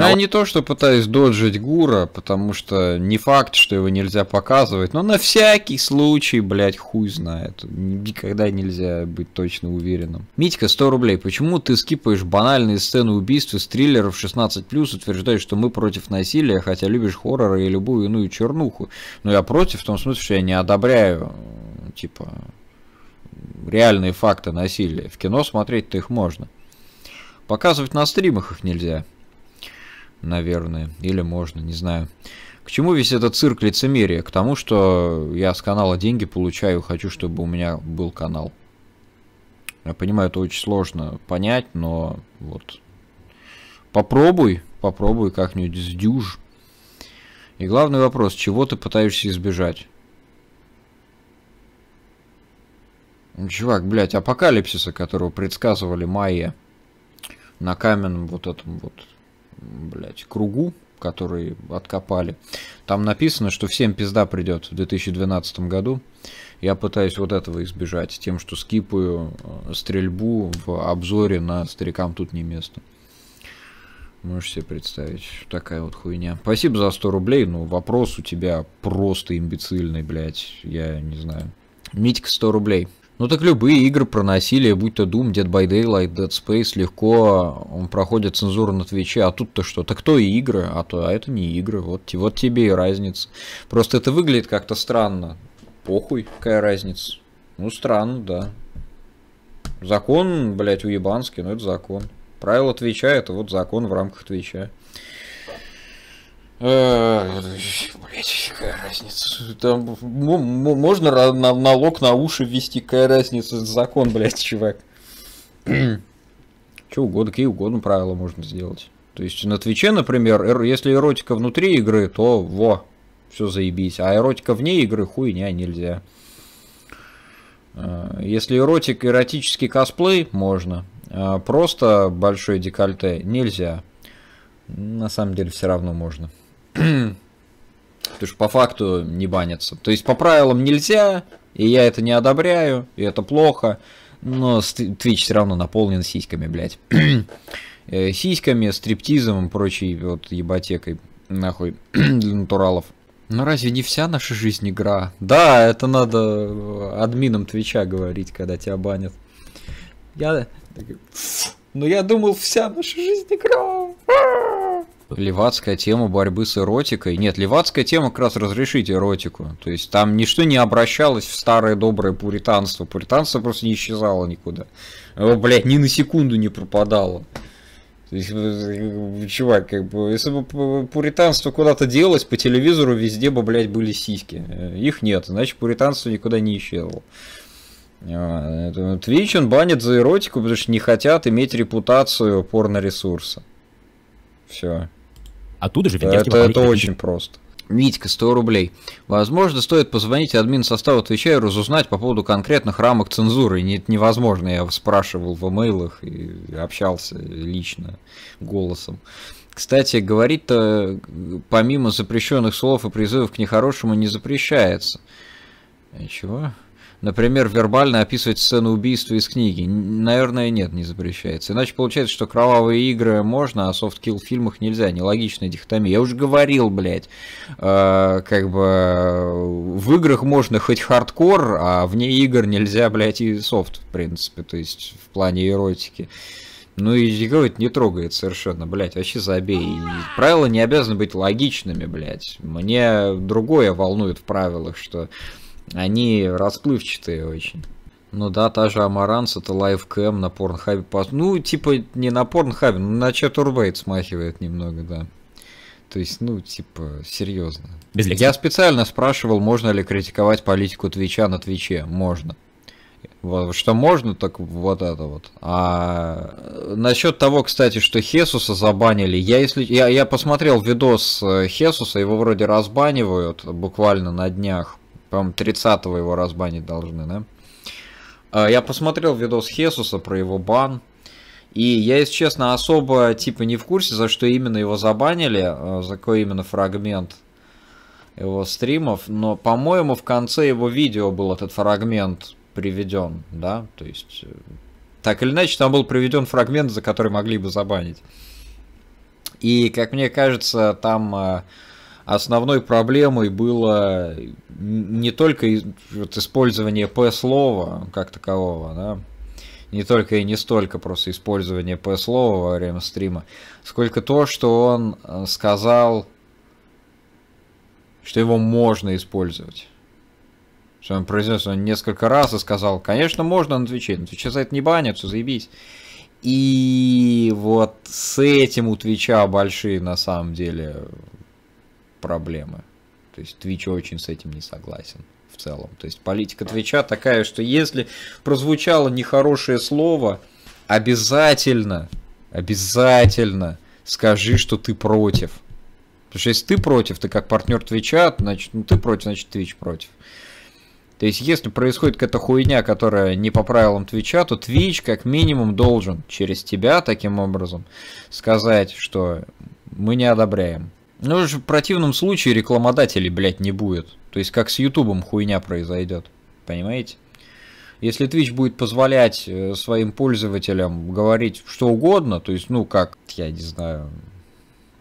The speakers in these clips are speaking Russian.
Ну, но, но я вот... не то, что пытаюсь доджить Гура, потому что не факт, что его нельзя показывать, но на всякий случай, блядь, хуй знает. Никогда нельзя быть точно уверенным. Митька, 100 рублей. Почему ты скипаешь банальные сцены убийств из триллеров 16+, утверждаешь, что мы против насилия, хотя любишь хорроры и любую иную чернуху? Но ну, я против в том смысле, что я не одобряю, типа, реальные факты насилия. В кино смотреть-то их можно. Показывать на стримах их нельзя наверное, или можно, не знаю. К чему весь этот цирк лицемерия? К тому, что я с канала деньги получаю, хочу, чтобы у меня был канал. Я понимаю, это очень сложно понять, но вот попробуй, попробуй как-нибудь сдюж. И главный вопрос, чего ты пытаешься избежать? Ну, чувак, блядь, апокалипсиса, которого предсказывали майя на каменном вот этом вот блядь, кругу, который откопали. Там написано, что всем пизда придет в 2012 году. Я пытаюсь вот этого избежать тем, что скипаю э, стрельбу в обзоре на «Старикам тут не место». Можешь себе представить, такая вот хуйня. Спасибо за 100 рублей, но вопрос у тебя просто имбецильный, блядь, я не знаю. Митька 100 рублей. Ну так любые игры про насилие, будь то Doom, Dead by Daylight, Dead Space, легко он проходит цензуру на Твиче, а тут-то что? Так кто и игры, а то а это не игры, вот, вот тебе и разница. Просто это выглядит как-то странно. Похуй, какая разница. Ну странно, да. Закон, блядь, уебанский, но это закон. Правило Твича это вот закон в рамках Твича. Блять, какая разница? Там можно налог на уши ввести, какая разница? Закон, блять, чувак. Че угодно, какие угодно правила можно сделать. То есть на Твиче, например, если эротика внутри игры, то во, все заебись. А эротика вне игры хуйня нельзя. А, если эротик, эротический косплей, можно. А просто большое декольте нельзя. На самом деле все равно можно. Потому что по факту не банятся. То есть по правилам нельзя, и я это не одобряю, и это плохо. Но Twitch все равно наполнен сиськами, блядь. Э, сиськами, стриптизом и прочей вот еботекой, нахуй, для натуралов. Но разве не вся наша жизнь игра? Да, это надо э, админам Твича говорить, когда тебя банят. Я... Ну я думал, вся наша жизнь игра. Левацкая тема борьбы с эротикой. Нет, левацкая тема как раз разрешить эротику. То есть там ничто не обращалось в старое доброе пуританство. Пуританство просто не исчезало никуда. Его, блядь, ни на секунду не пропадало. То есть, э, э, чувак, как бы, если бы пуританство куда-то делось, по телевизору везде бы, блядь, были сиськи. Э, их нет, значит, пуританство никуда не исчезло. А, Твич он банит за эротику, потому что не хотят иметь репутацию порно-ресурса. Все. Оттуда же Это, это очень просто. Витька, 100 рублей. Возможно, стоит позвонить админ состава, отвечаю, разузнать по поводу конкретных рамок цензуры. Нет, невозможно, я спрашивал в имейлах и общался лично, голосом. Кстати, говорить-то помимо запрещенных слов и призывов к нехорошему не запрещается. Чего? например, вербально описывать сцену убийства из книги? Наверное, нет, не запрещается. Иначе получается, что кровавые игры можно, а софт-килл в фильмах нельзя. Нелогичная дихотомия. Я уже говорил, блядь, э, как бы в играх можно хоть хардкор, а вне игр нельзя, блядь, и софт, в принципе, то есть в плане эротики. Ну и говорит, не трогает совершенно, блядь, вообще забей. И правила не обязаны быть логичными, блядь. Мне другое волнует в правилах, что они расплывчатые очень. Ну да, та же Амаранс, это лайфкэм на порнхабе. Ну, типа, не на порнхабе, но на чатурбейт смахивает немного, да. То есть, ну, типа, серьезно. Без лекций. Я специально спрашивал, можно ли критиковать политику Твича на Твиче. Можно. Вот, что можно, так вот это вот. А э, насчет того, кстати, что Хесуса забанили, я если я, я посмотрел видос э, Хесуса, его вроде разбанивают буквально на днях. По-моему, 30-го его разбанить должны, да? А, я посмотрел видос Хесуса про его бан. И я, если честно, особо типа не в курсе, за что именно его забанили, а, за какой именно фрагмент его стримов. Но, по-моему, в конце его видео был этот фрагмент приведен, да? То есть, э, так или иначе, там был приведен фрагмент, за который могли бы забанить. И, как мне кажется, там э, основной проблемой было не только вот использование П-слова как такового, да, не только и не столько просто использование П-слова во время стрима, сколько то, что он э, сказал, что его можно использовать. Что он произнес он несколько раз и сказал, конечно, можно на Твиче, на Твиче за это не банят, все заебись. И вот с этим у Твича большие, на самом деле, проблемы. То есть Twitch очень с этим не согласен в целом. То есть политика Твича такая, что если прозвучало нехорошее слово, обязательно, обязательно скажи, что ты против. Потому что если ты против, ты как партнер Твича, значит, ну ты против, значит Твич против. То есть, если происходит какая-то хуйня, которая не по правилам Твича, то Твич как минимум должен через тебя таким образом сказать, что мы не одобряем ну, в противном случае рекламодателей, блядь, не будет. То есть, как с Ютубом хуйня произойдет. Понимаете? Если Twitch будет позволять э, своим пользователям говорить что угодно, то есть, ну, как, я не знаю,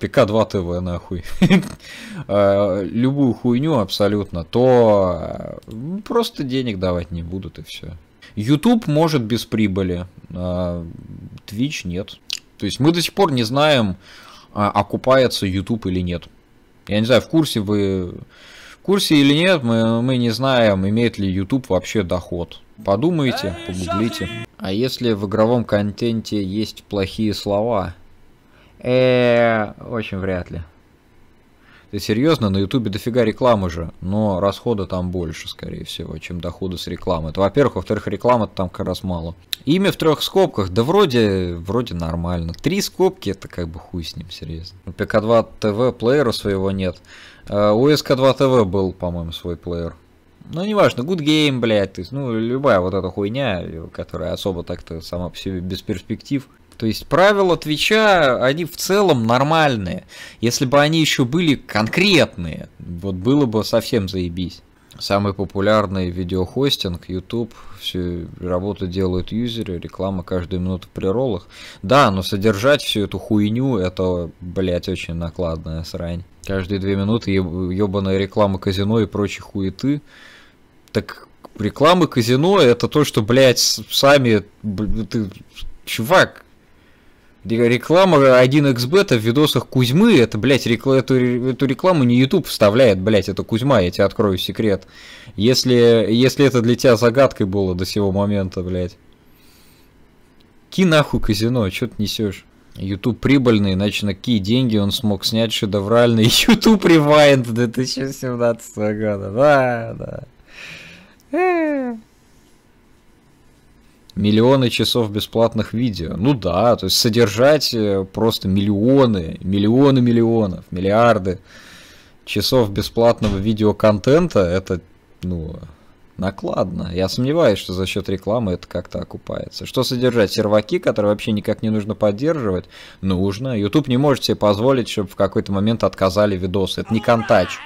ПК-2 ТВ, нахуй, а, любую хуйню абсолютно, то э, просто денег давать не будут и все. Ютуб может без прибыли, а Twitch нет. То есть мы до сих пор не знаем, а, окупается YouTube или нет. Я не знаю, в курсе вы в курсе или нет, мы, мы не знаем, имеет ли YouTube вообще доход. Подумайте, э, погуглите. А если в игровом контенте есть плохие слова? Э, очень вряд ли серьезно, на Ютубе дофига рекламы же, но расхода там больше, скорее всего, чем дохода с рекламы. Это во-первых, во-вторых, рекламы там как раз мало. Имя в трех скобках, да вроде, вроде нормально. Три скобки, это как бы хуй с ним, серьезно. У ПК2 ТВ плеера своего нет. А у СК2 ТВ был, по-моему, свой плеер. Ну, неважно, Good Game, блядь, то есть, ну, любая вот эта хуйня, которая особо так-то сама по себе без перспектив, то есть правила Твича, они в целом нормальные. Если бы они еще были конкретные, вот было бы совсем заебись. Самый популярный видеохостинг, YouTube, всю работу делают юзеры, реклама каждую минуту при приролах. Да, но содержать всю эту хуйню, это, блять, очень накладная срань. Каждые две минуты ебаная реклама казино и прочей хуеты. Так рекламы казино это то, что, блядь, сами, ты, чувак, Реклама 1xbet в видосах Кузьмы, это, блядь, рекл... эту, эту рекламу не YouTube вставляет, блядь, это Кузьма, я тебе открою секрет. Если, если это для тебя загадкой было до сего момента, блядь. Ки нахуй казино, что ты несешь? YouTube прибыльный, иначе на какие деньги он смог снять шедевральный YouTube Rewind 2017 года. Да, да. Э миллионы часов бесплатных видео. Ну да, то есть содержать э, просто миллионы, миллионы миллионов, миллиарды часов бесплатного видеоконтента, это, ну, накладно. Я сомневаюсь, что за счет рекламы это как-то окупается. Что содержать? Серваки, которые вообще никак не нужно поддерживать? Нужно. YouTube не может себе позволить, чтобы в какой-то момент отказали видосы. Это не контач.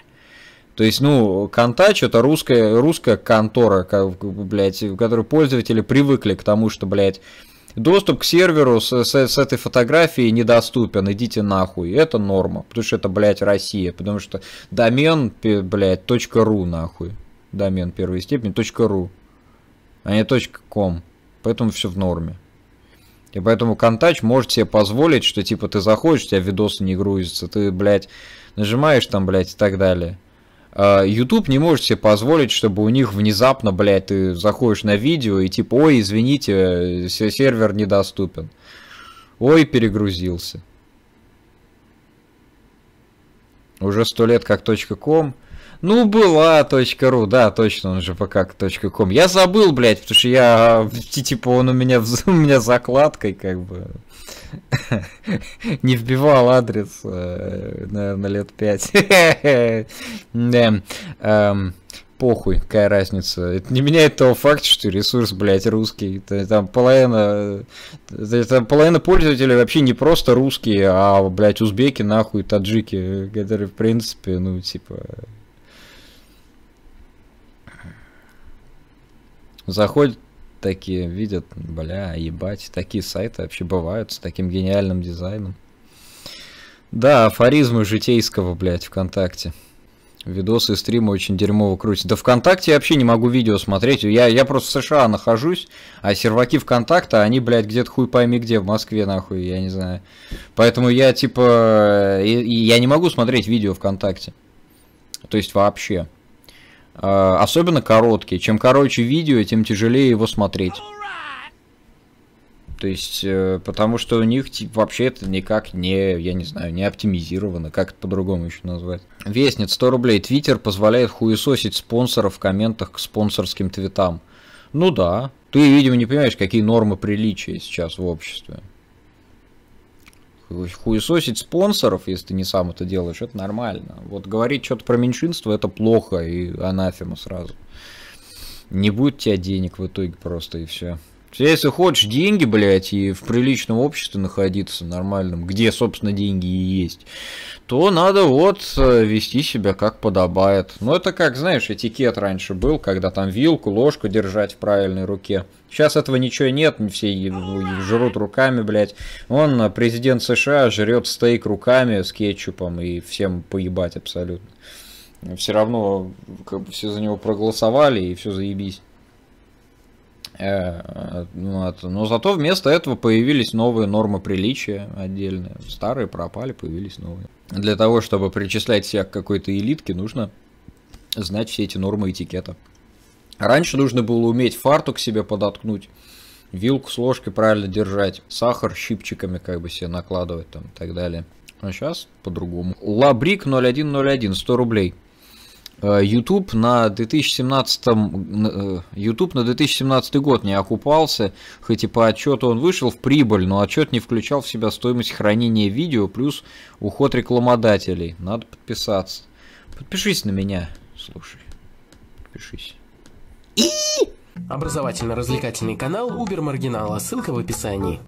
То есть, ну, Контач это русская, русская контора, как, блядь, в которой пользователи привыкли к тому, что, блядь, доступ к серверу с, с, с этой фотографией недоступен, идите нахуй. Это норма, потому что это, блядь, Россия, потому что домен, блядь, .ру нахуй. Домен первой степени, .ру, а не .com. Поэтому все в норме. И поэтому Контач может себе позволить, что типа ты заходишь, у тебя видосы не грузятся, ты, блядь, нажимаешь там, блядь, и так далее. Э, YouTube не может себе позволить, чтобы у них внезапно, блядь, ты заходишь на видео и типа, ой, извините, сервер недоступен. Ой, перегрузился. Уже сто лет как .com. Ну, была точка .ру, да, точно, он же пока ком. Я забыл, блядь, потому что я, типа, он у меня, у меня закладкой, как бы, не вбивал адрес, э, наверное, лет пять. Эм, похуй, какая разница. Это не меняет того факта, что ресурс, блядь, русский. Там половина, там половина пользователей вообще не просто русские, а, блядь, узбеки, нахуй, таджики, э, которые, в принципе, ну, типа, Заходят такие, видят, бля, ебать, такие сайты вообще бывают с таким гениальным дизайном. Да, афоризмы житейского, блядь, ВКонтакте. Видосы и стримы очень дерьмово крутят. Да ВКонтакте я вообще не могу видео смотреть. Я, я просто в США нахожусь, а серваки ВКонтакта, они, блядь, где-то хуй пойми где, в Москве, нахуй, я не знаю. Поэтому я, типа, я не могу смотреть видео ВКонтакте. То есть вообще. Э, особенно короткие. Чем короче видео, тем тяжелее его смотреть. То есть, э, потому что у них типа, вообще это никак не, я не знаю, не оптимизировано, как это по-другому еще назвать. Вестниц 100 рублей. Твиттер позволяет хуесосить спонсоров в комментах к спонсорским твитам. Ну да. Ты, видимо, не понимаешь, какие нормы приличия сейчас в обществе хуесосить спонсоров, если ты не сам это делаешь, это нормально. Вот говорить что-то про меньшинство, это плохо и анафема сразу. Не будет у тебя денег в итоге просто и все. Если хочешь деньги, блядь, и в приличном обществе находиться нормальном, где, собственно, деньги и есть, то надо вот э, вести себя как подобает. Ну, это как, знаешь, этикет раньше был, когда там вилку, ложку держать в правильной руке. Сейчас этого ничего нет, все ну, жрут руками, блядь. Он, э, президент США, жрет стейк руками с кетчупом и всем поебать абсолютно. Все равно, как бы все за него проголосовали и все заебись. Э, ну, но зато вместо этого появились новые нормы приличия отдельные. Старые пропали, появились новые. Для того, чтобы причислять себя к какой-то элитке, нужно знать все эти нормы этикета. Раньше нужно было уметь фартук себе подоткнуть, вилку с ложкой правильно держать, сахар щипчиками как бы себе накладывать там и так далее. А сейчас по-другому. Лабрик 0101, 100 рублей. Э, YouTube на 2017 э, YouTube на 2017 год не окупался, хоть и по отчету он вышел в прибыль, но отчет не включал в себя стоимость хранения видео плюс уход рекламодателей. Надо подписаться. Подпишись на меня, слушай. Подпишись. И образовательно-развлекательный канал Убер Маргинала. Ссылка в описании.